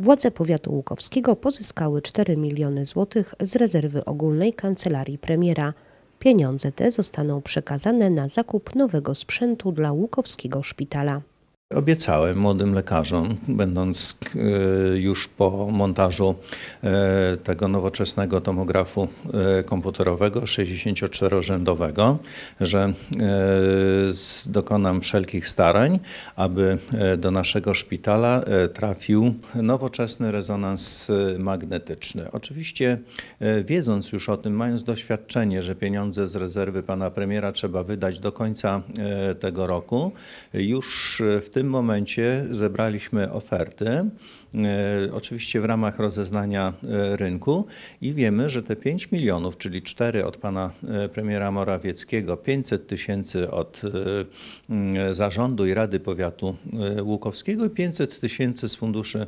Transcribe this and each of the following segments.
Władze powiatu łukowskiego pozyskały 4 miliony złotych z rezerwy ogólnej kancelarii premiera. Pieniądze te zostaną przekazane na zakup nowego sprzętu dla łukowskiego szpitala. Obiecałem młodym lekarzom, będąc y, już po montażu y, tego nowoczesnego tomografu y, komputerowego 64-rzędowego, że dokonam wszelkich starań, aby do naszego szpitala trafił nowoczesny rezonans magnetyczny. Oczywiście wiedząc już o tym, mając doświadczenie, że pieniądze z rezerwy pana premiera trzeba wydać do końca tego roku, już w tym tym momencie zebraliśmy oferty, e, oczywiście w ramach rozeznania e, rynku i wiemy, że te 5 milionów, czyli 4 od pana e, premiera Morawieckiego, 500 tysięcy od zarządu i Rady Powiatu Łukowskiego i 500 tysięcy z funduszy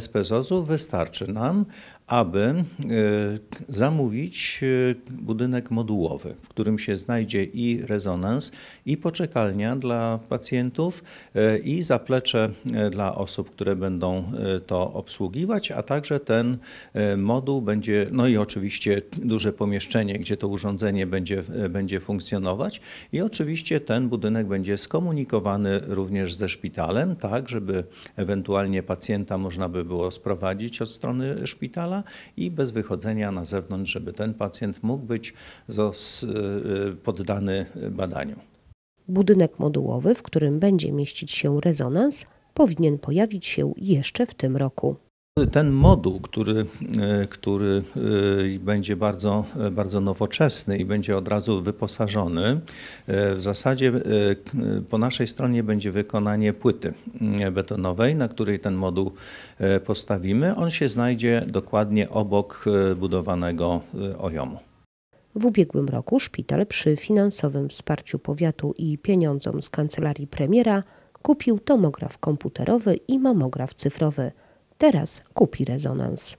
SPZOZ-u wystarczy nam, aby e, zamówić e, budynek modułowy, w którym się znajdzie i rezonans, i poczekalnia dla pacjentów, e, i zaplecze dla osób, które będą to obsługiwać, a także ten moduł będzie, no i oczywiście duże pomieszczenie, gdzie to urządzenie będzie, będzie funkcjonować, i oczywiście ten budynek będzie skomunikowany również ze szpitalem, tak, żeby ewentualnie pacjenta można by było sprowadzić od strony szpitala i bez wychodzenia na zewnątrz, żeby ten pacjent mógł być y, poddany badaniu. Budynek modułowy, w którym będzie mieścić się rezonans, powinien pojawić się jeszcze w tym roku. Ten moduł, który, e, który e, będzie bardzo, e, bardzo nowoczesny i będzie od razu wyposażony, w zasadzie po naszej stronie będzie wykonanie płyty mm, betonowej, na której ten moduł postawimy. On się znajdzie dokładnie obok budowanego ojomu. W ubiegłym roku szpital przy finansowym wsparciu powiatu i pieniądzom z kancelarii premiera kupił tomograf komputerowy i mamograf cyfrowy. Teraz kupi rezonans.